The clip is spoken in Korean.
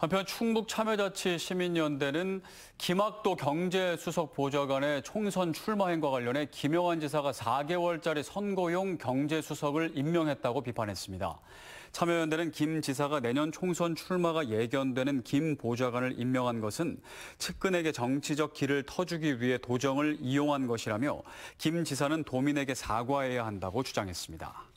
한편 충북 참여자치 시민연대는 김학도 경제수석 보좌관의 총선 출마 행과 관련해 김영환 지사가 4개월짜리 선거용 경제수석을 임명했다고 비판했습니다. 참여연대는 김 지사가 내년 총선 출마가 예견되는 김 보좌관을 임명한 것은 측근에게 정치적 길을 터주기 위해 도정을 이용한 것이라며 김 지사는 도민에게 사과해야 한다고 주장했습니다.